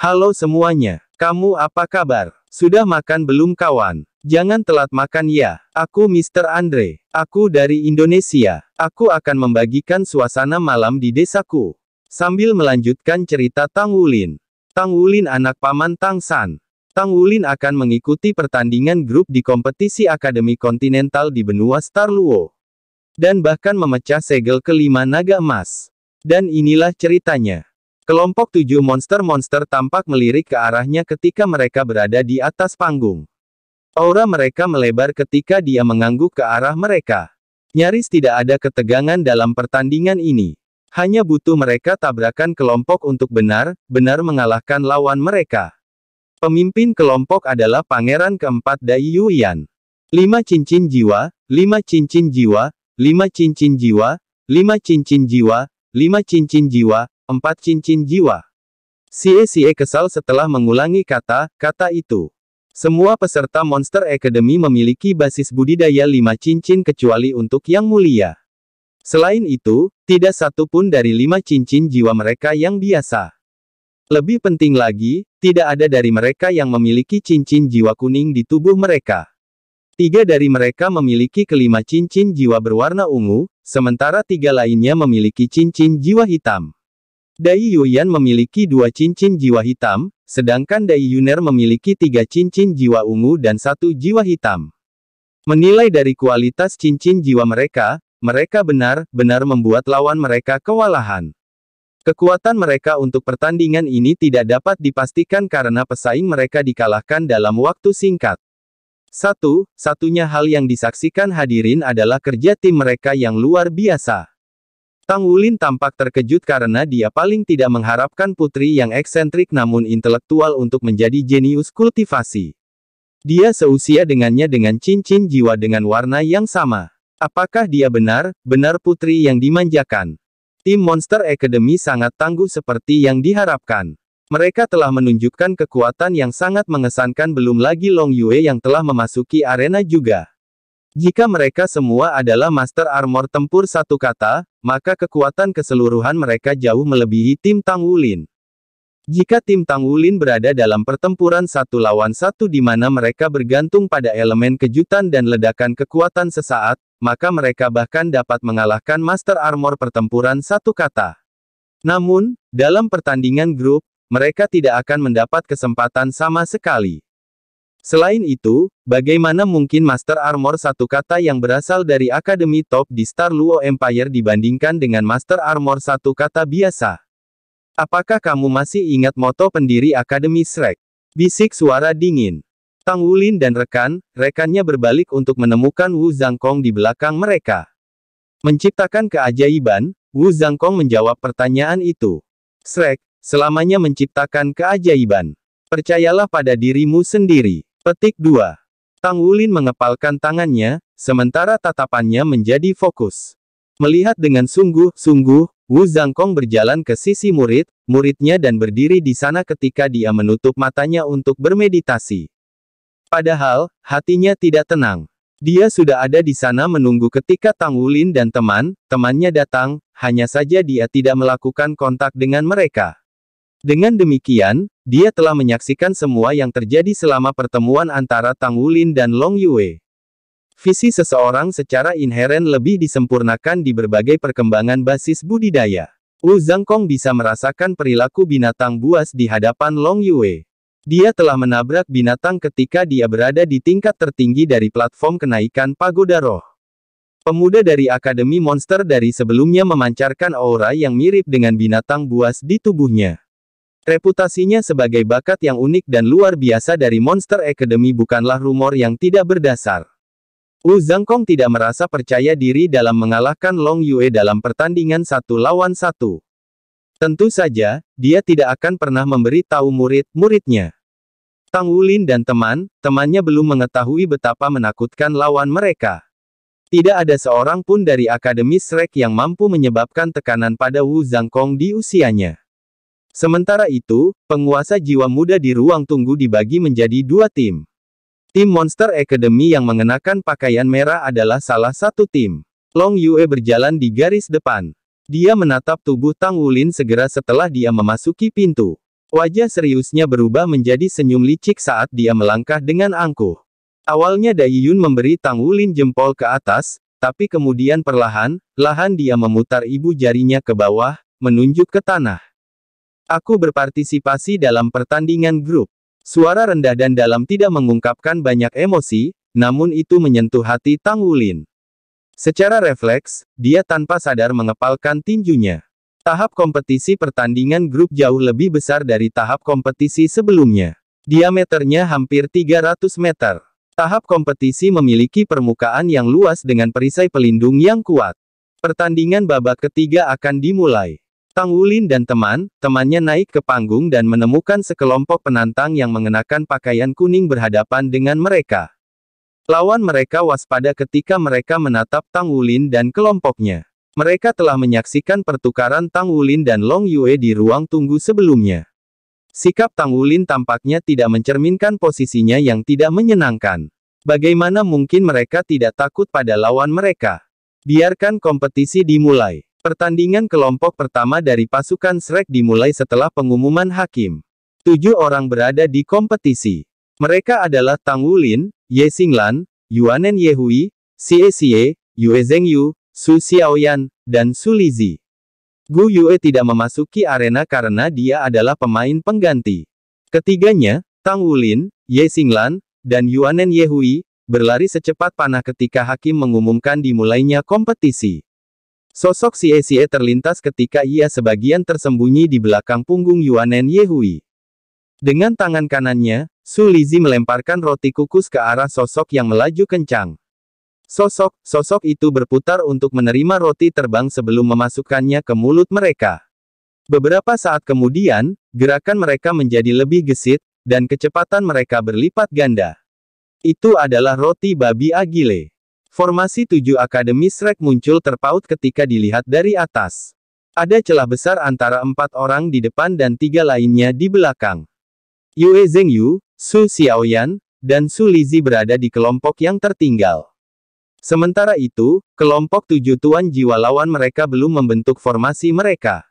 Halo semuanya, kamu apa kabar? Sudah makan belum kawan? Jangan telat makan ya. Aku Mr. Andre. Aku dari Indonesia. Aku akan membagikan suasana malam di desaku. Sambil melanjutkan cerita Tang Wulin. Tang Wulin anak paman Tang San. Tang Wulin akan mengikuti pertandingan grup di kompetisi Akademi Kontinental di benua Star Luo. Dan bahkan memecah segel kelima naga emas. Dan inilah ceritanya. Kelompok tujuh monster-monster tampak melirik ke arahnya ketika mereka berada di atas panggung. Aura mereka melebar ketika dia mengangguk ke arah mereka. Nyaris tidak ada ketegangan dalam pertandingan ini. Hanya butuh mereka tabrakan kelompok untuk benar-benar mengalahkan lawan mereka. Pemimpin kelompok adalah pangeran keempat Dai Yuyan. Lima cincin jiwa, lima cincin jiwa, lima cincin jiwa, lima cincin jiwa, lima cincin jiwa, Empat cincin jiwa. Sie Sie kesal setelah mengulangi kata-kata itu. Semua peserta Monster Academy memiliki basis budidaya lima cincin kecuali untuk yang mulia. Selain itu, tidak satu pun dari lima cincin jiwa mereka yang biasa. Lebih penting lagi, tidak ada dari mereka yang memiliki cincin jiwa kuning di tubuh mereka. Tiga dari mereka memiliki kelima cincin jiwa berwarna ungu, sementara tiga lainnya memiliki cincin jiwa hitam. Dai Yuyan memiliki dua cincin jiwa hitam, sedangkan Dai Yuner memiliki tiga cincin jiwa ungu dan satu jiwa hitam. Menilai dari kualitas cincin jiwa mereka, mereka benar-benar membuat lawan mereka kewalahan. Kekuatan mereka untuk pertandingan ini tidak dapat dipastikan karena pesaing mereka dikalahkan dalam waktu singkat. Satu, satunya hal yang disaksikan hadirin adalah kerja tim mereka yang luar biasa. Tang Wulin tampak terkejut karena dia paling tidak mengharapkan putri yang eksentrik namun intelektual untuk menjadi jenius kultivasi. Dia seusia dengannya dengan cincin jiwa dengan warna yang sama. Apakah dia benar, benar putri yang dimanjakan? Tim Monster Academy sangat tangguh seperti yang diharapkan. Mereka telah menunjukkan kekuatan yang sangat mengesankan belum lagi Long Yue yang telah memasuki arena juga. Jika mereka semua adalah master armor tempur satu kata, maka kekuatan keseluruhan mereka jauh melebihi tim Tang Wulin. Jika tim Tang Wulin berada dalam pertempuran satu lawan satu di mana mereka bergantung pada elemen kejutan dan ledakan kekuatan sesaat, maka mereka bahkan dapat mengalahkan master armor pertempuran satu kata. Namun, dalam pertandingan grup, mereka tidak akan mendapat kesempatan sama sekali. Selain itu, bagaimana mungkin Master Armor satu kata yang berasal dari Akademi Top di Star Luo Empire dibandingkan dengan Master Armor satu kata biasa? Apakah kamu masih ingat moto pendiri Akademi Shrek? Bisik suara dingin. Tang Wulin dan rekan, rekannya berbalik untuk menemukan Wu Zhangkong di belakang mereka. Menciptakan keajaiban, Wu Zhangkong menjawab pertanyaan itu. Shrek, selamanya menciptakan keajaiban. Percayalah pada dirimu sendiri. Petik 2. Tang Wulin mengepalkan tangannya, sementara tatapannya menjadi fokus. Melihat dengan sungguh-sungguh, Wu Zhangkong berjalan ke sisi murid, muridnya dan berdiri di sana ketika dia menutup matanya untuk bermeditasi. Padahal, hatinya tidak tenang. Dia sudah ada di sana menunggu ketika Tang Wulin dan teman, temannya datang, hanya saja dia tidak melakukan kontak dengan mereka. Dengan demikian, dia telah menyaksikan semua yang terjadi selama pertemuan antara Tang Wulin dan Long Yue. Visi seseorang secara inheren lebih disempurnakan di berbagai perkembangan basis budidaya. Wu Zhangkong bisa merasakan perilaku binatang buas di hadapan Long Yue. Dia telah menabrak binatang ketika dia berada di tingkat tertinggi dari platform kenaikan pagoda roh. Pemuda dari Akademi Monster dari sebelumnya memancarkan aura yang mirip dengan binatang buas di tubuhnya. Reputasinya sebagai bakat yang unik dan luar biasa dari Monster Academy bukanlah rumor yang tidak berdasar. Wu Zhangkong tidak merasa percaya diri dalam mengalahkan Long Yue dalam pertandingan satu lawan satu. Tentu saja, dia tidak akan pernah memberi tahu murid-muridnya. Tang Wulin dan teman, temannya belum mengetahui betapa menakutkan lawan mereka. Tidak ada seorang pun dari Akademi Shrek yang mampu menyebabkan tekanan pada Wu Zhangkong di usianya. Sementara itu, penguasa jiwa muda di ruang tunggu dibagi menjadi dua tim. Tim Monster Academy yang mengenakan pakaian merah adalah salah satu tim. Long Yue berjalan di garis depan. Dia menatap tubuh Tang Wulin segera setelah dia memasuki pintu. Wajah seriusnya berubah menjadi senyum licik saat dia melangkah dengan angkuh. Awalnya Dai Yun memberi Tang Wulin jempol ke atas, tapi kemudian perlahan, lahan dia memutar ibu jarinya ke bawah, menunjuk ke tanah. Aku berpartisipasi dalam pertandingan grup. Suara rendah dan dalam tidak mengungkapkan banyak emosi, namun itu menyentuh hati Tang Wulin. Secara refleks, dia tanpa sadar mengepalkan tinjunya. Tahap kompetisi pertandingan grup jauh lebih besar dari tahap kompetisi sebelumnya. Diameternya hampir 300 meter. Tahap kompetisi memiliki permukaan yang luas dengan perisai pelindung yang kuat. Pertandingan babak ketiga akan dimulai. Tang Wulin dan teman, temannya naik ke panggung dan menemukan sekelompok penantang yang mengenakan pakaian kuning berhadapan dengan mereka. Lawan mereka waspada ketika mereka menatap Tang Wulin dan kelompoknya. Mereka telah menyaksikan pertukaran Tang Wulin dan Long Yue di ruang tunggu sebelumnya. Sikap Tang Wulin tampaknya tidak mencerminkan posisinya yang tidak menyenangkan. Bagaimana mungkin mereka tidak takut pada lawan mereka? Biarkan kompetisi dimulai. Pertandingan kelompok pertama dari pasukan Shrek dimulai setelah pengumuman hakim. Tujuh orang berada di kompetisi. Mereka adalah Tang Wulin, Ye Xinglan, Yuanen Yehui, Xie Xie, Yue Zengyu, Su Xiaoyan, dan Su Lizi. Gu Yue tidak memasuki arena karena dia adalah pemain pengganti. Ketiganya, Tang Wulin, Ye Xinglan, dan Yuanen Yehui, berlari secepat panah ketika hakim mengumumkan dimulainya kompetisi. Sosok Xie Xie terlintas ketika ia sebagian tersembunyi di belakang punggung Yuanen Yehui. Dengan tangan kanannya, Su Lizi melemparkan roti kukus ke arah sosok yang melaju kencang. Sosok, sosok itu berputar untuk menerima roti terbang sebelum memasukkannya ke mulut mereka. Beberapa saat kemudian, gerakan mereka menjadi lebih gesit, dan kecepatan mereka berlipat ganda. Itu adalah roti babi agile. Formasi tujuh Akademi Shrek muncul terpaut ketika dilihat dari atas. Ada celah besar antara empat orang di depan dan tiga lainnya di belakang. Yue Zhengyu, Su Xiaoyan, dan Su Lizi berada di kelompok yang tertinggal. Sementara itu, kelompok tujuh tuan jiwa lawan mereka belum membentuk formasi mereka.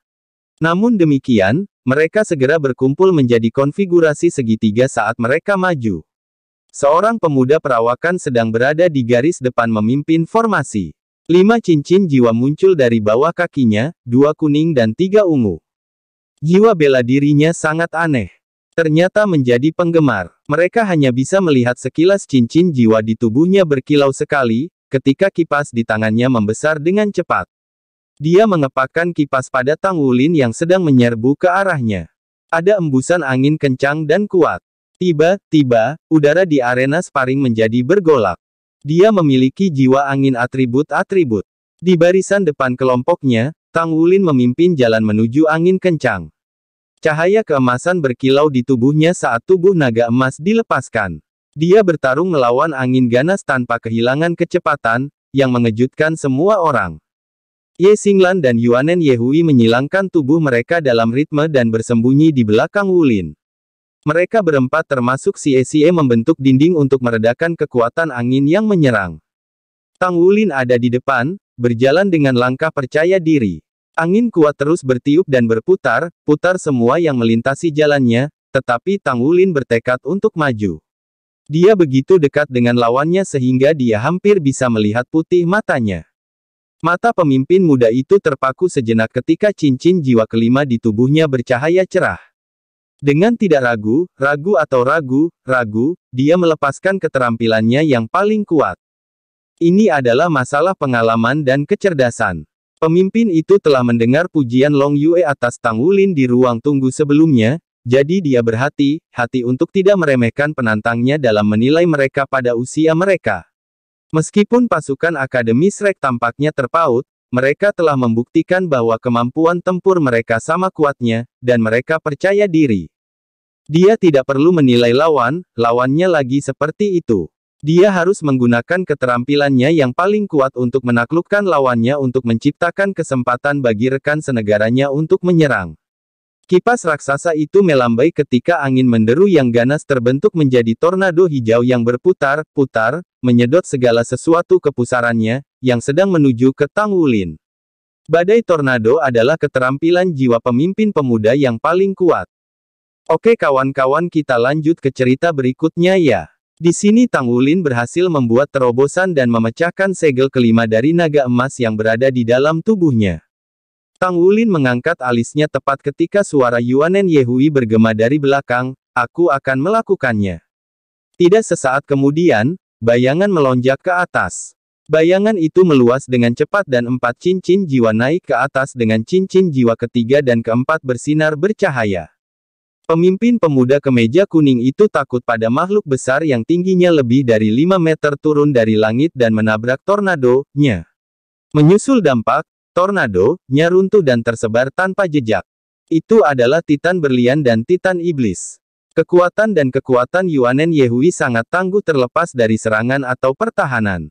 Namun demikian, mereka segera berkumpul menjadi konfigurasi segitiga saat mereka maju. Seorang pemuda perawakan sedang berada di garis depan memimpin formasi. Lima cincin jiwa muncul dari bawah kakinya, dua kuning dan tiga ungu. Jiwa bela dirinya sangat aneh. Ternyata menjadi penggemar. Mereka hanya bisa melihat sekilas cincin jiwa di tubuhnya berkilau sekali, ketika kipas di tangannya membesar dengan cepat. Dia mengepakkan kipas pada Tang Wulin yang sedang menyerbu ke arahnya. Ada embusan angin kencang dan kuat. Tiba-tiba, udara di arena sparing menjadi bergolak. Dia memiliki jiwa angin atribut-atribut. Di barisan depan kelompoknya, Tang Wulin memimpin jalan menuju angin kencang. Cahaya keemasan berkilau di tubuhnya saat tubuh naga emas dilepaskan. Dia bertarung melawan angin ganas tanpa kehilangan kecepatan, yang mengejutkan semua orang. Ye Singlan dan Yuanen Yehui menyilangkan tubuh mereka dalam ritme dan bersembunyi di belakang Wulin. Mereka berempat termasuk si sie membentuk dinding untuk meredakan kekuatan angin yang menyerang. Tang Wulin ada di depan, berjalan dengan langkah percaya diri. Angin kuat terus bertiup dan berputar, putar semua yang melintasi jalannya, tetapi Tang Wulin bertekad untuk maju. Dia begitu dekat dengan lawannya sehingga dia hampir bisa melihat putih matanya. Mata pemimpin muda itu terpaku sejenak ketika cincin jiwa kelima di tubuhnya bercahaya cerah. Dengan tidak ragu, ragu atau ragu, ragu, dia melepaskan keterampilannya yang paling kuat. Ini adalah masalah pengalaman dan kecerdasan. Pemimpin itu telah mendengar pujian Long Yue atas Tang Wulin di ruang tunggu sebelumnya, jadi dia berhati, hati untuk tidak meremehkan penantangnya dalam menilai mereka pada usia mereka. Meskipun pasukan Akademi Srek tampaknya terpaut, mereka telah membuktikan bahwa kemampuan tempur mereka sama kuatnya, dan mereka percaya diri. Dia tidak perlu menilai lawan, lawannya lagi seperti itu. Dia harus menggunakan keterampilannya yang paling kuat untuk menaklukkan lawannya untuk menciptakan kesempatan bagi rekan senegaranya untuk menyerang. Kipas raksasa itu melambai ketika angin menderu yang ganas terbentuk menjadi tornado hijau yang berputar, putar, menyedot segala sesuatu ke pusarannya, yang sedang menuju ke Tangwulin. Badai tornado adalah keterampilan jiwa pemimpin pemuda yang paling kuat. Oke kawan-kawan kita lanjut ke cerita berikutnya ya. Di sini Tang Wulin berhasil membuat terobosan dan memecahkan segel kelima dari naga emas yang berada di dalam tubuhnya. Tang Wulin mengangkat alisnya tepat ketika suara Yuanen Yehui bergema dari belakang, aku akan melakukannya. Tidak sesaat kemudian, bayangan melonjak ke atas. Bayangan itu meluas dengan cepat dan empat cincin jiwa naik ke atas dengan cincin jiwa ketiga dan keempat bersinar bercahaya. Pemimpin pemuda kemeja kuning itu takut pada makhluk besar yang tingginya lebih dari 5 meter turun dari langit dan menabrak tornado Menyusul dampak, tornado-nya runtuh dan tersebar tanpa jejak. Itu adalah Titan Berlian dan Titan Iblis. Kekuatan dan kekuatan Yuanen Yehui sangat tangguh terlepas dari serangan atau pertahanan.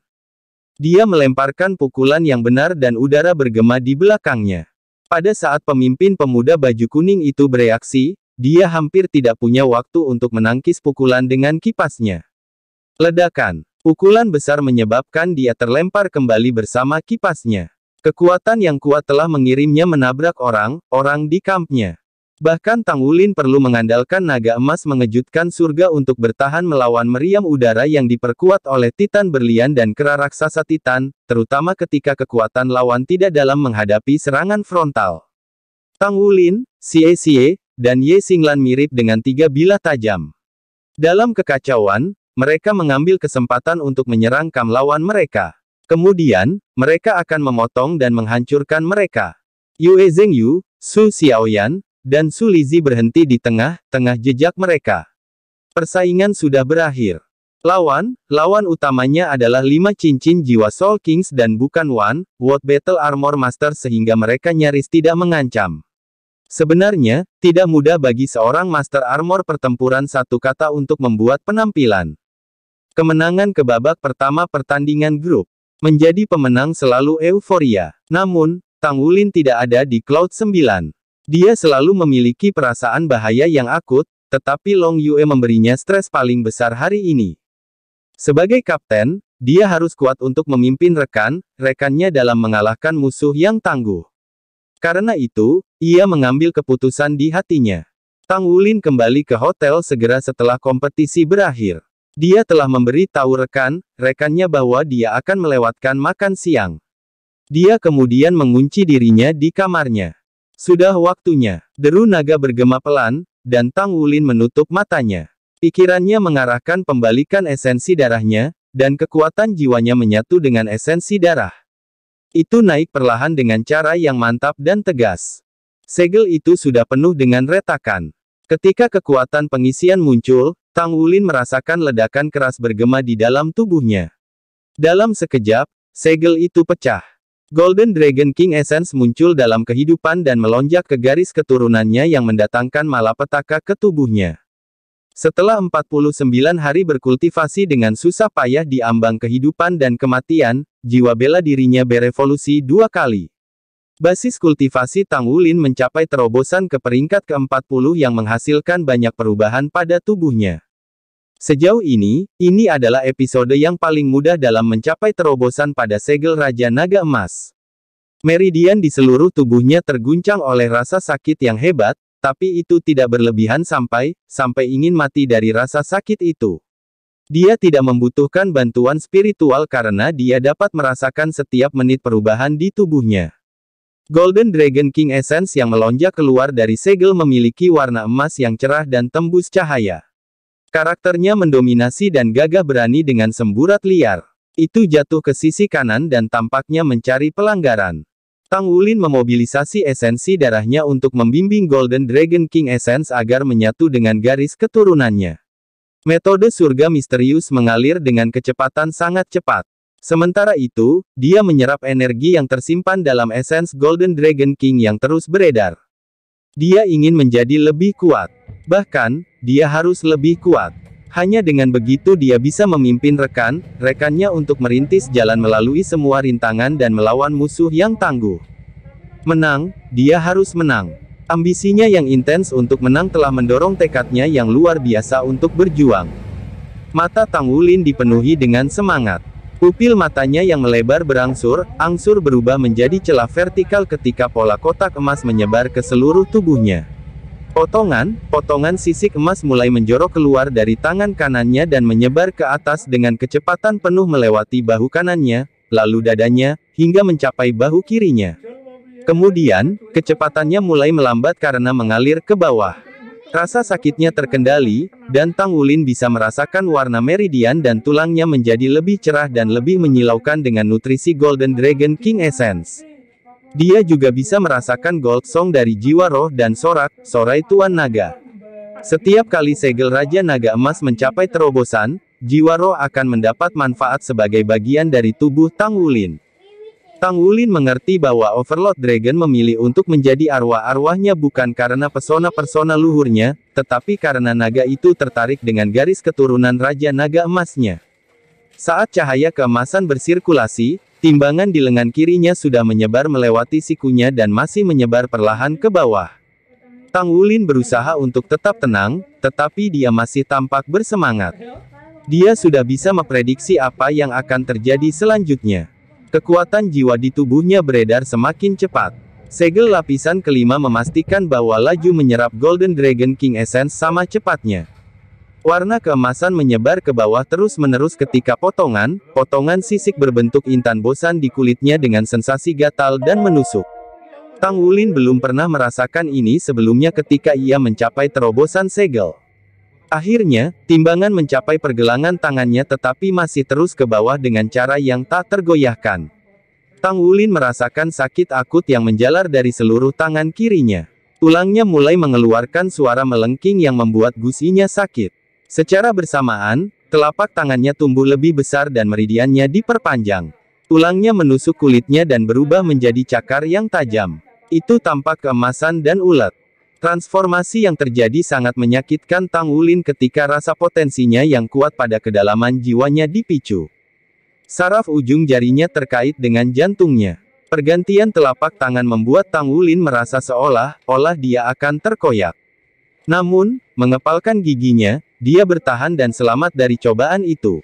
Dia melemparkan pukulan yang benar dan udara bergema di belakangnya. Pada saat pemimpin pemuda baju kuning itu bereaksi, dia hampir tidak punya waktu untuk menangkis pukulan dengan kipasnya. Ledakan. Pukulan besar menyebabkan dia terlempar kembali bersama kipasnya. Kekuatan yang kuat telah mengirimnya menabrak orang, orang di kampnya. Bahkan Tang Wulin perlu mengandalkan naga emas mengejutkan surga untuk bertahan melawan meriam udara yang diperkuat oleh Titan Berlian dan Kera Raksasa Titan, terutama ketika kekuatan lawan tidak dalam menghadapi serangan frontal. Tang Wulin, Xie Xie, dan Ye Xinglan mirip dengan tiga bilah tajam. Dalam kekacauan, mereka mengambil kesempatan untuk menyerang kam lawan mereka. Kemudian, mereka akan memotong dan menghancurkan mereka. Yue Yu, Su Xiaoyan, dan Sulizi berhenti di tengah-tengah jejak mereka. Persaingan sudah berakhir. Lawan, lawan utamanya adalah lima cincin jiwa Soul Kings dan bukan One, World Battle Armor Master sehingga mereka nyaris tidak mengancam. Sebenarnya, tidak mudah bagi seorang Master Armor pertempuran satu kata untuk membuat penampilan. Kemenangan ke babak pertama pertandingan grup. Menjadi pemenang selalu euforia. Namun, Tang Wulin tidak ada di Cloud 9. Dia selalu memiliki perasaan bahaya yang akut, tetapi Long Yue memberinya stres paling besar hari ini. Sebagai kapten, dia harus kuat untuk memimpin rekan, rekannya dalam mengalahkan musuh yang tangguh. Karena itu, ia mengambil keputusan di hatinya. Tang Wulin kembali ke hotel segera setelah kompetisi berakhir. Dia telah memberi tahu rekan, rekannya bahwa dia akan melewatkan makan siang. Dia kemudian mengunci dirinya di kamarnya. Sudah waktunya. Deru naga bergema pelan, dan Tang Wulin menutup matanya. Pikirannya mengarahkan pembalikan esensi darahnya, dan kekuatan jiwanya menyatu dengan esensi darah. Itu naik perlahan dengan cara yang mantap dan tegas. Segel itu sudah penuh dengan retakan. Ketika kekuatan pengisian muncul, Tang Wulin merasakan ledakan keras bergema di dalam tubuhnya. Dalam sekejap, segel itu pecah. Golden Dragon King Essence muncul dalam kehidupan dan melonjak ke garis keturunannya yang mendatangkan malapetaka ke tubuhnya. Setelah 49 hari berkultivasi dengan susah payah di ambang kehidupan dan kematian, jiwa bela dirinya berevolusi dua kali. Basis kultivasi Tang Wulin mencapai terobosan ke peringkat ke-40 yang menghasilkan banyak perubahan pada tubuhnya. Sejauh ini, ini adalah episode yang paling mudah dalam mencapai terobosan pada segel Raja Naga Emas. Meridian di seluruh tubuhnya terguncang oleh rasa sakit yang hebat, tapi itu tidak berlebihan sampai, sampai ingin mati dari rasa sakit itu. Dia tidak membutuhkan bantuan spiritual karena dia dapat merasakan setiap menit perubahan di tubuhnya. Golden Dragon King Essence yang melonjak keluar dari segel memiliki warna emas yang cerah dan tembus cahaya. Karakternya mendominasi dan gagah berani dengan semburat liar. Itu jatuh ke sisi kanan dan tampaknya mencari pelanggaran. Tang Wulin memobilisasi esensi darahnya untuk membimbing Golden Dragon King Essence agar menyatu dengan garis keturunannya. Metode surga misterius mengalir dengan kecepatan sangat cepat. Sementara itu, dia menyerap energi yang tersimpan dalam esens Golden Dragon King yang terus beredar. Dia ingin menjadi lebih kuat. Bahkan, dia harus lebih kuat. Hanya dengan begitu dia bisa memimpin rekan, rekannya untuk merintis jalan melalui semua rintangan dan melawan musuh yang tangguh. Menang, dia harus menang. Ambisinya yang intens untuk menang telah mendorong tekadnya yang luar biasa untuk berjuang. Mata Tang Wulin dipenuhi dengan semangat. Pupil matanya yang melebar berangsur, angsur berubah menjadi celah vertikal ketika pola kotak emas menyebar ke seluruh tubuhnya. Potongan, potongan sisik emas mulai menjorok keluar dari tangan kanannya dan menyebar ke atas dengan kecepatan penuh melewati bahu kanannya, lalu dadanya, hingga mencapai bahu kirinya. Kemudian, kecepatannya mulai melambat karena mengalir ke bawah. Rasa sakitnya terkendali, dan Tang Wulin bisa merasakan warna meridian dan tulangnya menjadi lebih cerah dan lebih menyilaukan dengan nutrisi Golden Dragon King Essence. Dia juga bisa merasakan Gold Song dari jiwa roh dan sorak, sorai Tuan Naga. Setiap kali segel Raja Naga Emas mencapai terobosan, jiwa roh akan mendapat manfaat sebagai bagian dari tubuh Tang Wulin. Tang Wulin mengerti bahwa Overlord Dragon memilih untuk menjadi arwah-arwahnya bukan karena pesona pesona luhurnya, tetapi karena naga itu tertarik dengan garis keturunan Raja Naga Emasnya. Saat cahaya keemasan bersirkulasi, timbangan di lengan kirinya sudah menyebar melewati sikunya dan masih menyebar perlahan ke bawah. Tang Wulin berusaha untuk tetap tenang, tetapi dia masih tampak bersemangat. Dia sudah bisa memprediksi apa yang akan terjadi selanjutnya. Kekuatan jiwa di tubuhnya beredar semakin cepat. Segel lapisan kelima memastikan bahwa laju menyerap Golden Dragon King Essence sama cepatnya. Warna keemasan menyebar ke bawah terus-menerus ketika potongan, potongan sisik berbentuk intan bosan di kulitnya dengan sensasi gatal dan menusuk. Tang Wulin belum pernah merasakan ini sebelumnya ketika ia mencapai terobosan segel. Akhirnya, timbangan mencapai pergelangan tangannya tetapi masih terus ke bawah dengan cara yang tak tergoyahkan. Tang Wulin merasakan sakit akut yang menjalar dari seluruh tangan kirinya. Tulangnya mulai mengeluarkan suara melengking yang membuat gusinya sakit. Secara bersamaan, telapak tangannya tumbuh lebih besar dan meridiannya diperpanjang. Tulangnya menusuk kulitnya dan berubah menjadi cakar yang tajam. Itu tampak keemasan dan ulet. Transformasi yang terjadi sangat menyakitkan Tang Wulin ketika rasa potensinya yang kuat pada kedalaman jiwanya dipicu. Saraf ujung jarinya terkait dengan jantungnya. Pergantian telapak tangan membuat Tang Wulin merasa seolah-olah dia akan terkoyak. Namun, mengepalkan giginya, dia bertahan dan selamat dari cobaan itu.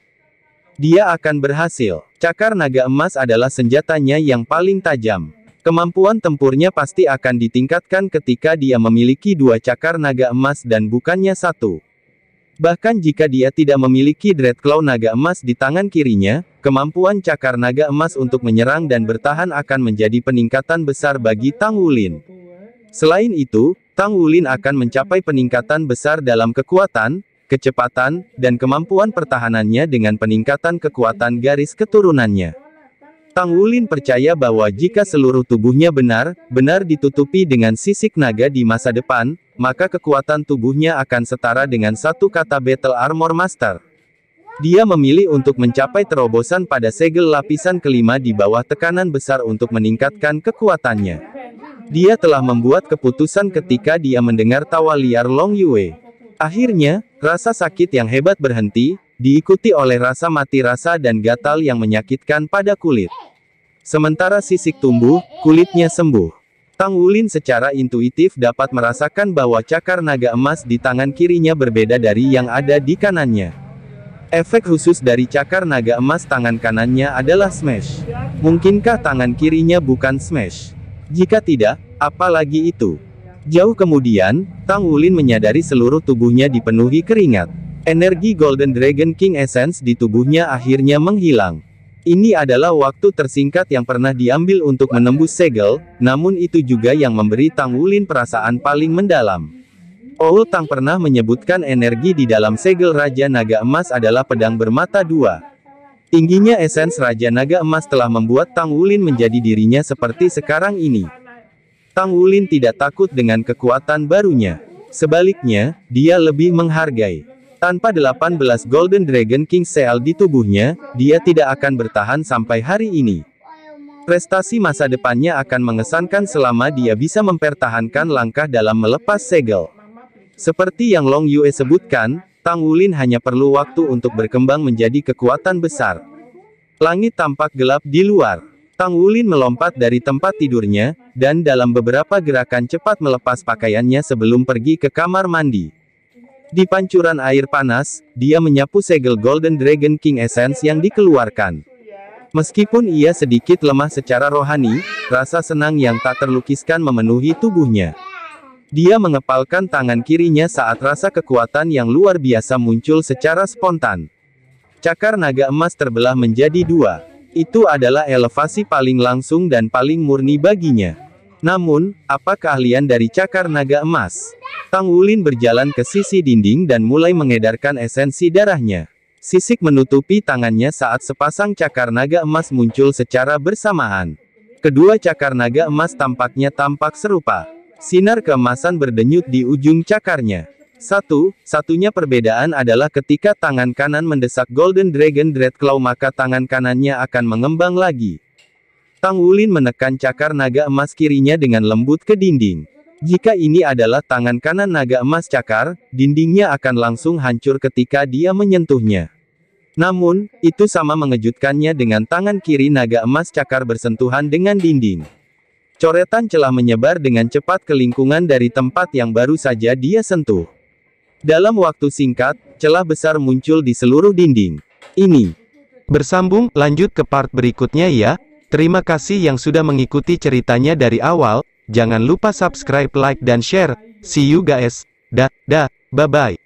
Dia akan berhasil. Cakar naga emas adalah senjatanya yang paling tajam. Kemampuan tempurnya pasti akan ditingkatkan ketika dia memiliki dua cakar naga emas dan bukannya satu. Bahkan jika dia tidak memiliki Dreadclaw naga emas di tangan kirinya, kemampuan cakar naga emas untuk menyerang dan bertahan akan menjadi peningkatan besar bagi Tang Wulin. Selain itu, Tang Wulin akan mencapai peningkatan besar dalam kekuatan, kecepatan, dan kemampuan pertahanannya dengan peningkatan kekuatan garis keturunannya. Tang Wulin percaya bahwa jika seluruh tubuhnya benar, benar ditutupi dengan sisik naga di masa depan, maka kekuatan tubuhnya akan setara dengan satu kata Battle Armor Master. Dia memilih untuk mencapai terobosan pada segel lapisan kelima di bawah tekanan besar untuk meningkatkan kekuatannya. Dia telah membuat keputusan ketika dia mendengar tawa liar Long Yue. Akhirnya, rasa sakit yang hebat berhenti, Diikuti oleh rasa mati rasa dan gatal yang menyakitkan pada kulit. Sementara sisik tumbuh, kulitnya sembuh. Tang Wulin secara intuitif dapat merasakan bahwa cakar naga emas di tangan kirinya berbeda dari yang ada di kanannya. Efek khusus dari cakar naga emas tangan kanannya adalah smash. Mungkinkah tangan kirinya bukan smash? Jika tidak, apalagi itu? Jauh kemudian, Tang Wulin menyadari seluruh tubuhnya dipenuhi keringat. Energi Golden Dragon King Essence di tubuhnya akhirnya menghilang. Ini adalah waktu tersingkat yang pernah diambil untuk menembus segel, namun itu juga yang memberi Tang Wulin perasaan paling mendalam. Ou Tang pernah menyebutkan energi di dalam segel Raja Naga Emas adalah pedang bermata dua. Tingginya esens Raja Naga Emas telah membuat Tang Wulin menjadi dirinya seperti sekarang ini. Tang Wulin tidak takut dengan kekuatan barunya. Sebaliknya, dia lebih menghargai. Tanpa 18 Golden Dragon King Seal di tubuhnya, dia tidak akan bertahan sampai hari ini. Prestasi masa depannya akan mengesankan selama dia bisa mempertahankan langkah dalam melepas segel. Seperti yang Long Yue sebutkan, Tang Wulin hanya perlu waktu untuk berkembang menjadi kekuatan besar. Langit tampak gelap di luar. Tang Wulin melompat dari tempat tidurnya, dan dalam beberapa gerakan cepat melepas pakaiannya sebelum pergi ke kamar mandi. Di pancuran air panas, dia menyapu segel Golden Dragon King Essence yang dikeluarkan. Meskipun ia sedikit lemah secara rohani, rasa senang yang tak terlukiskan memenuhi tubuhnya. Dia mengepalkan tangan kirinya saat rasa kekuatan yang luar biasa muncul secara spontan. Cakar naga emas terbelah menjadi dua. Itu adalah elevasi paling langsung dan paling murni baginya. Namun, apa keahlian dari cakar naga emas? Tang Wulin berjalan ke sisi dinding dan mulai mengedarkan esensi darahnya. Sisik menutupi tangannya saat sepasang cakar naga emas muncul secara bersamaan. Kedua cakar naga emas tampaknya tampak serupa. Sinar keemasan berdenyut di ujung cakarnya. Satu, satunya perbedaan adalah ketika tangan kanan mendesak Golden Dragon Dreadclaw maka tangan kanannya akan mengembang lagi. Tang Wulin menekan cakar naga emas kirinya dengan lembut ke dinding. Jika ini adalah tangan kanan naga emas cakar, dindingnya akan langsung hancur ketika dia menyentuhnya. Namun, itu sama mengejutkannya dengan tangan kiri naga emas cakar bersentuhan dengan dinding. Coretan celah menyebar dengan cepat ke lingkungan dari tempat yang baru saja dia sentuh. Dalam waktu singkat, celah besar muncul di seluruh dinding. Ini. Bersambung, lanjut ke part berikutnya ya. Terima kasih yang sudah mengikuti ceritanya dari awal, jangan lupa subscribe, like, dan share. See you guys, da, da, bye-bye.